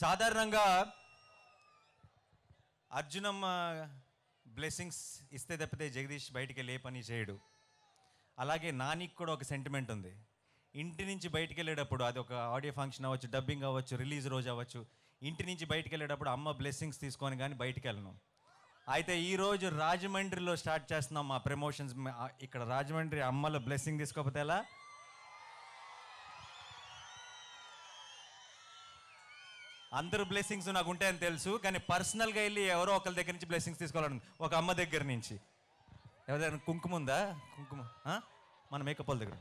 సాధారణంగా అర్జునమ్మ బ్లెస్సింగ్స్ ఇస్తే తప్పితే జగదీష్ బయటికి వెళ్ళే పని చేయడు అలాగే నానికి కూడా ఒక సెంటిమెంట్ ఉంది ఇంటి నుంచి బయటికి వెళ్ళేటప్పుడు అది ఒక ఆడియో ఫంక్షన్ అవ్వచ్చు డబ్బింగ్ అవ్వచ్చు రిలీజ్ రోజు అవ్వచ్చు ఇంటి నుంచి బయటికి వెళ్ళేటప్పుడు అమ్మ బ్లెస్సింగ్స్ తీసుకొని కానీ బయటికి వెళ్ళను అయితే ఈరోజు రాజమండ్రిలో స్టార్ట్ చేస్తున్నాం మా ప్రమోషన్స్ ఇక్కడ రాజమండ్రి అమ్మలో బ్లెస్సింగ్ తీసుకోకపోతే ఎలా అందరు బ్లెస్సింగ్స్ నాకు ఉంటాయని తెలుసు కానీ పర్సనల్గా వెళ్ళి ఎవరో ఒకరి దగ్గర నుంచి బ్లెస్సింగ్స్ తీసుకోవాలని ఒక అమ్మ దగ్గర నుంచి ఎవరైనా కుంకుమ ఉందా కుంకుమ మన మేకప్ వాళ్ళ దగ్గర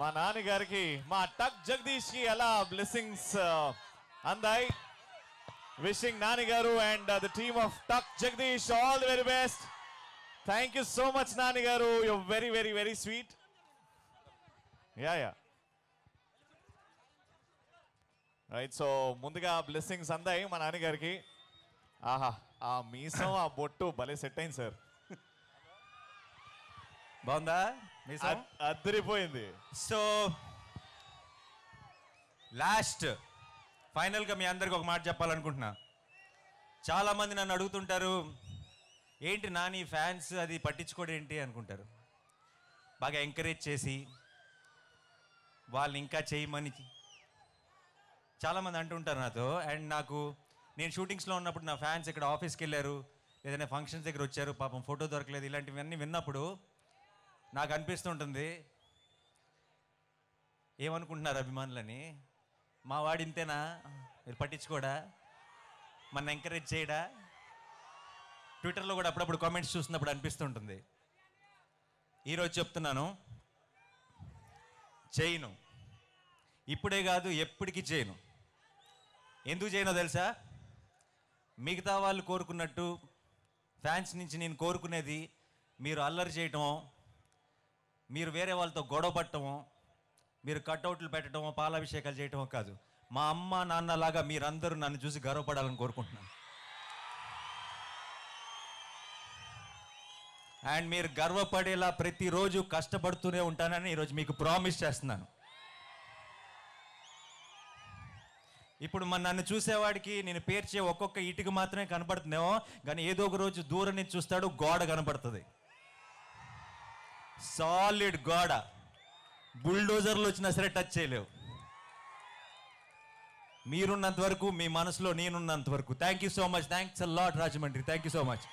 మా నాన్నగారికి మా టక్ జగదీష్కి ఎలా బ్లెస్సింగ్స్ uh, అందాయి విషింగ్ నాన్నగారు and the team of tuck Jagadish all the very best thank you so much నాన్నగారు you very very very sweet yeah yeah right so ముందుగా బ్లెస్సింగ్స్ అందాయి మా నాన్నగారికి ఆహా ఆ మీసం ఆ బొట్టు భలే సెట్ అయింది సార్ బాగుందా అద్దరిపోయింది సో లాస్ట్ ఫైనల్గా మీ అందరికి ఒక మాట చెప్పాలనుకుంటున్నా చాలామంది నన్ను అడుగుతుంటారు ఏంటి నాని ఫ్యాన్స్ అది పట్టించుకోడు ఏంటి అనుకుంటారు బాగా ఎంకరేజ్ చేసి వాళ్ళు ఇంకా చేయమని చాలామంది అంటుంటారు నాతో అండ్ నాకు నేను షూటింగ్స్లో ఉన్నప్పుడు నా ఫ్యాన్స్ ఇక్కడ ఆఫీస్కి వెళ్ళారు ఏదైనా ఫంక్షన్స్ దగ్గర వచ్చారు పాపం ఫోటో దొరకలేదు ఇలాంటివన్నీ విన్నప్పుడు నాకు అనిపిస్తుంటుంది ఏమనుకుంటున్నారు అభిమానులని మా వాడింతేనా ఇంతేనా మీరు పట్టించుకోడా మన ఎంకరేజ్ చేయడా ట్విట్టర్లో కూడా అప్పుడప్పుడు కామెంట్స్ చూసినప్పుడు అనిపిస్తుంటుంది ఈరోజు చెప్తున్నాను చేయను ఇప్పుడే కాదు ఎప్పటికీ చేయను ఎందుకు చేయనో తెలుసా మిగతా వాళ్ళు కోరుకున్నట్టు ఫ్యాన్స్ నుంచి నేను కోరుకునేది మీరు అల్లరి చేయటం మీరు వేరే వాళ్ళతో గొడవ పట్టడము మీరు కట్అవుట్లు పెట్టడము పాలాభిషేకాలు చేయటమో కాదు మా అమ్మ నాన్నలాగా మీరందరూ నన్ను చూసి గర్వపడాలని కోరుకుంటున్నాను అండ్ మీరు గర్వపడేలా ప్రతిరోజు కష్టపడుతూనే ఉంటానని ఈరోజు మీకు ప్రామిస్ చేస్తున్నాను ఇప్పుడు మన నన్ను చూసేవాడికి నేను పేర్చే ఒక్కొక్క ఇటుకు మాత్రమే కనపడుతుందేమో కానీ ఏదో ఒక రోజు దూరం నుంచి చూస్తాడు గోడ కనపడుతుంది సాలిడ్ గోడ బుల్డోజర్లు వచ్చినా సరే టచ్ చేయలేవు మీరున్నంత వరకు మీ మనసులో నేనున్నంత వరకు thank you so much thanks a lot Rajahmundry thank you so much